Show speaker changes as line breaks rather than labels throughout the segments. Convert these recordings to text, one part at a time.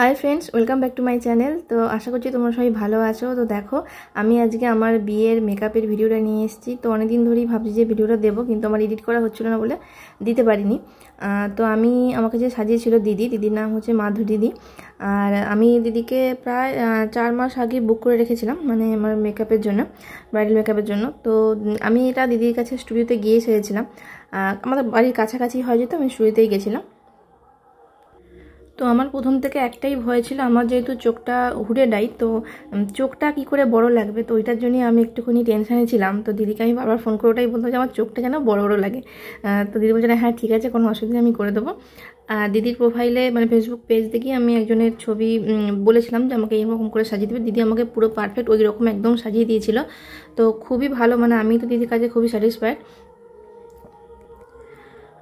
high friends welcome back to my channel তো আশা করছি তোমরা সবাই ভালো আছো তো দেখো আমি আজকে আমার বিয়ের মেকআপের ভিডিওটা নিয়ে এসেছি তো অনেকদিন ধরেই ভাবছি যে ভিডিওটা দেবো কিন্তু আমার এডিট করা হচ্ছিলো না বলে দিতে পারিনি তো আমি আমাকে যে সাজিয়েছিল দিদি দিদির নাম হচ্ছে মাধু দিদি আর আমি দিদিকে প্রায় চার মাস আগে বুক করে রেখেছিলাম মানে আমার মেকআপের জন্য ব্রাইডাল মেকআপের জন্য তো আমি এটা দিদির কাছে স্টুডিওতে গিয়ে সেরেছিলাম আমাদের বাড়ির কাছাকাছি হয় যেত আমি স্টুডিওতেই গেছিলাম তো আমার প্রথম থেকে একটাই ভয় ছিল আমার যেহেতু চোখটা হুড়ে ডাই তো চোখটা কি করে বড় লাগবে তো ওইটার জন্যই আমি একটুখানি টেনশানে ছিলাম তো দিদিকে আমি বারবার ফোন করে ওটাই বলতাম যে আমার চোখটা যেন বড় বড় লাগে তো দিদি বলছে হ্যাঁ ঠিক আছে কোনো অসুবিধা আমি করে দেবো আর দিদির প্রোফাইলে মানে ফেসবুক পেজ দেখি আমি একজনের ছবি বলেছিলাম যে আমাকে এইরকম করে সাজিয়ে দেবে দিদি আমাকে পুরো পারফেক্ট ওই রকম একদম সাজিয়ে দিয়েছিল তো খুবই ভালো মানে আমি তো দিদির কাজে খুবই স্যাটিসফাইড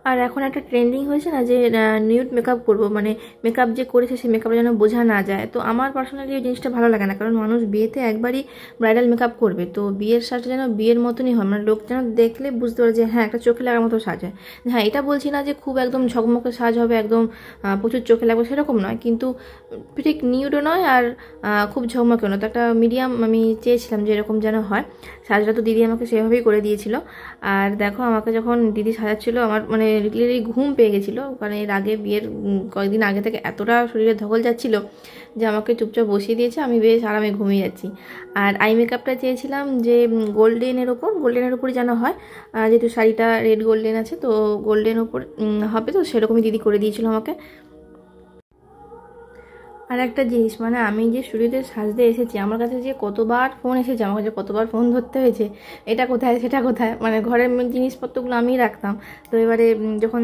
আর এখন একটা ট্রেন্ডিং হয়েছে না যে নিউড মেকআপ করব মানে মেকআপ যে করেছে সেই মেকআপটা যেন বোঝা না যায় তো আমার পার্সোনালি ওই জিনিসটা ভালো লাগে না কারণ মানুষ বিয়েতে একবারই ব্রাইডাল মেকআপ করবে তো বিয়ের সাজটা যেন বিয়ের মতনই হয় মানে লোক যেন দেখলে বুঝতে পারে যে হ্যাঁ একটা চোখে লাগার মতো সাজ হয় হ্যাঁ এটা বলছি না যে খুব একদম ঝকমকে সাজ হবে একদম প্রচুর চোখে লাগবে সেরকম নয় কিন্তু ঠিক নিউডও নয় আর খুব ঝকমকে নয় তো একটা মিডিয়াম আমি চেয়েছিলাম যে এরকম যেন হয় সাজটা তো দিদি আমাকে সেভাবেই করে দিয়েছিল আর দেখো আমাকে যখন দিদি সাজাচ্ছিলো আমার মানে রিকলিরই ঘুম পেয়ে গেছিলো ওখানে এর আগে বিয়ের কয়েকদিন আগে থেকে এতটা শরীরে ধকল যাচ্ছিলো যে আমাকে চুপচাপ বসিয়ে দিয়েছে আমি বেশ আরামে ঘুমিয়ে যাচ্ছি আর আই মেকআপটা চেয়েছিলাম যে গোল্ডেনের ওপর গোল্ডেনের ওপরই যেন হয় যেহেতু শাড়িটা রেড গোল্ডেন আছে তো গোল্ডেন ওপর হবে তো সেরকমই দিদি করে দিয়েছিলো আমাকে আর একটা জিনিস মানে আমি যে স্টুডিওতে সাজতে এসেছি আমার কাছে যে কতবার ফোন এসেছে আমার কাছে কতবার ফোন ধরতে হয়েছে এটা কোথায় সেটা কোথায় মানে ঘরের জিনিসপত্রগুলো আমি রাখতাম তো এবারে যখন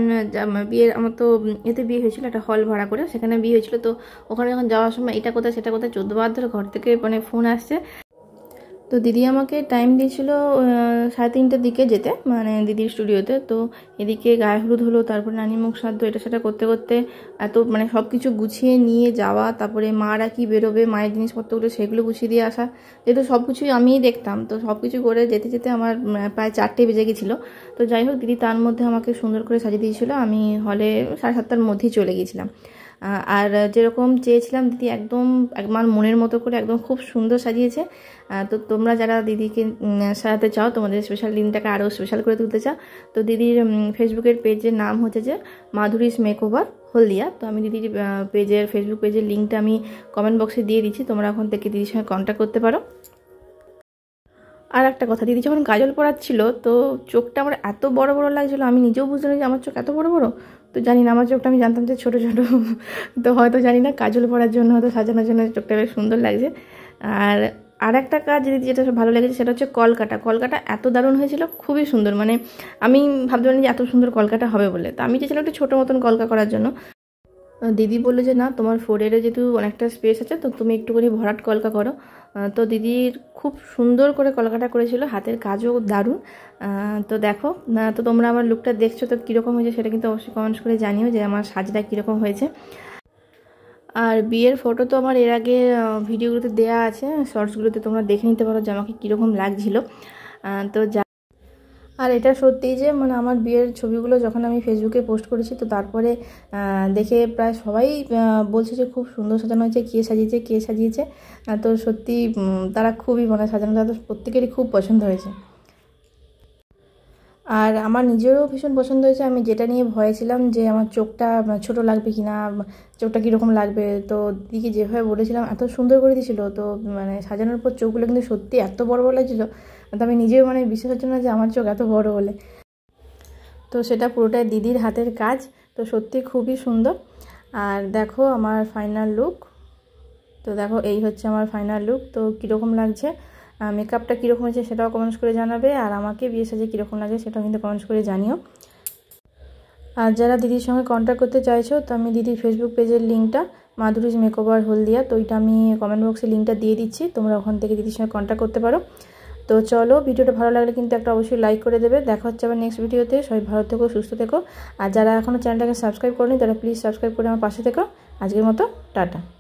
বিয়ের আমার তো এতে বিয়ে হয়েছিল একটা হল ভাড়া করে সেখানে বিয়ে হয়েছিল তো ওখানে যখন যাওয়ার সময় এটা কোথায় সেটা কোথায় চোদ্দবার ধরে ঘর থেকে মানে ফোন আসছে তো দিদি আমাকে টাইম দিয়েছিল সাড়ে তিনটের দিকে যেতে মানে দিদির স্টুডিওতে তো এদিকে গায়ে হলুদ হলো তারপরে নানি মুখ সাধ্য এটা সেটা করতে করতে এত মানে সব কিছু গুছিয়ে নিয়ে যাওয়া তারপরে মারা কি বেরোবে মায়ের জিনিসপত্রগুলো সেগুলো গুছিয়ে দিয়ে আসা যেহেতু সব কিছুই আমিই দেখতাম তো সব কিছু করে যেতে যেতে আমার প্রায় চারটে বেজে গেছিলো তো যাই হোক দিদি তার মধ্যে আমাকে সুন্দর করে সাজিয়ে দিয়েছিলো আমি হলে সাড়ে সাতটার মধ্যেই চলে গিয়েছিলাম আর যেরকম চেয়েছিলাম দিদি একদম একমান মনের মতো করে একদম খুব সুন্দর সাজিয়েছে তো তোমরা যারা দিদিকে সাজাতে চাও তোমাদের স্পেশাল দিনটাকে আরও স্পেশাল করে তুলতে চাও তো দিদির ফেসবুকের পেজের নাম হচ্ছে যে মাধুরীস মেকওভার হলদিয়া তো আমি দিদির পেজের ফেসবুক পেজের লিঙ্কটা আমি কমেন্ট বক্সে দিয়ে দিচ্ছি তোমরা ওখান থেকে দিদির সঙ্গে কন্ট্যাক্ট করতে পারো আর একটা কথা দিদি যখন কাজল পরাচ্ছিল তো চোখটা আমার এত বড় বড় লাগছিল আমি নিজেও বুঝলাম যে আমার চোখ এত বড় বড় তো জানি না আমার চোখটা আমি জানতাম যে ছোটো ছোটো তো হয়তো জানি না কাজল পরার জন্য হয়তো সাজানোর জন্য চোখটা বেশ সুন্দর লাগছে আর আর একটা কাজ দিদি যেটা ভালো লেগেছে সেটা হচ্ছে কলকাটা কলকাটা এত দারুণ হয়েছিল খুবই সুন্দর মানে আমি ভাবছিলাম যে এত সুন্দর কলকাটা হবে বলে তো আমি চেয়েছিলাম একটু ছোটো মতন কলকা করার জন্য দিদি বললো যে না তোমার ফোরেরে যেহেতু অনেকটা স্পেস আছে তো তুমি একটুখানি ভরাট কলকা করো তো দিদির খুব সুন্দর করে কলকাটা করেছিল হাতের কাজও দারুণ তো দেখো তো তোমরা আমার লুকটা দেখছো তো কীরকম হয়েছে সেটা কিন্তু অবশ্যই কমেন্টস করে জানিও যে আমার সাজটা কীরকম হয়েছে আর বিয়ের ফটো তো আমার এর আগে ভিডিওগুলোতে দেয়া আছে শর্টসগুলোতে তোমরা দেখে নিতে পারো যে আমাকে কীরকম লাগছিলো তো যা আর এটা সত্যিই যে মানে আমার বিয়ের ছবিগুলো যখন আমি ফেসবুকে পোস্ট করেছি তো তারপরে দেখে প্রায় সবাই বলছে যে খুব সুন্দর সাজানো হয়েছে কে সাজিয়েছে কে সাজিয়েছে তো সত্যি তারা খুবই মানে সাজানো তো প্রত্যেকেরই খুব পছন্দ হয়েছে আর আমার নিজেরও ভীষণ পছন্দ হয়েছে আমি যেটা নিয়ে ভয়ে ছিলাম যে আমার চোখটা মানে, ছোট লাগবে কি না চোখটা কীরকম লাগবে তো দিকে যেভাবে বলেছিলাম এত সুন্দর করে দিয়েছিল তো মানে সাজানোর পর চোখগুলো কিন্তু সত্যি এত বড় বড় লাগছিল তো মানে, আমি নিজেও মানে বিশ্বাস হচ্ছে না যে আমার চোখ এত বড় বলে তো সেটা পুরোটাই দিদির হাতের কাজ তো সত্যি খুবই সুন্দর আর দেখো আমার ফাইনাল লুক তো দেখো এই হচ্ছে আমার ফাইনাল লুক তো কীরকম লাগছে মেকআপটা কীরকম হয়েছে সেটাও কমেন্টস করে জানাবে আর আমাকে বিয়ে সাজে কীরকম লাগে সেটাও কিন্তু কমেন্টস করে জানিও আর যারা দিদির সঙ্গে কন্ট্যাক্ট করতে চাইছো তো আমি দিদির ফেসবুক পেজের লিঙ্কটা মাধুরীজ মেকওভার হলদিয়া তো ওইটা আমি কমেন্ট বক্সে লিঙ্কটা দিয়ে দিচ্ছি তোমরা ওখান থেকে দিদির সঙ্গে কন্ট্যাক্ট করতে পারো তো চলো ভিডিওটা ভালো লাগলে কিন্তু একটা অবশ্যই লাইক করে দেবে দেখা হচ্ছে আবার নেক্সট ভিডিওতে সবাই ভালো থেকো সুস্থ থেকো আর যারা এখনও চ্যানেলটাকে সাবস্ক্রাইব করেনি তারা প্লিজ সাবস্ক্রাইব করে আমার পাশে থেকো আজকের মতো টাটা